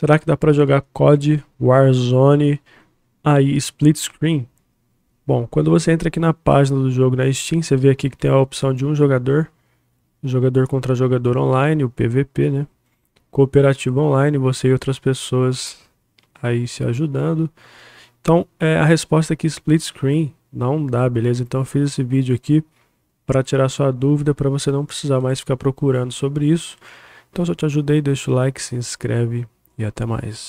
Será que dá para jogar COD, Warzone, aí split screen? Bom, quando você entra aqui na página do jogo na Steam, você vê aqui que tem a opção de um jogador, jogador contra jogador online, o PVP, né? Cooperativo online, você e outras pessoas aí se ajudando. Então, é, a resposta aqui, é split screen, não dá, beleza? Então, eu fiz esse vídeo aqui para tirar sua dúvida, para você não precisar mais ficar procurando sobre isso. Então, se eu te ajudei, deixa o like, se inscreve e até mais.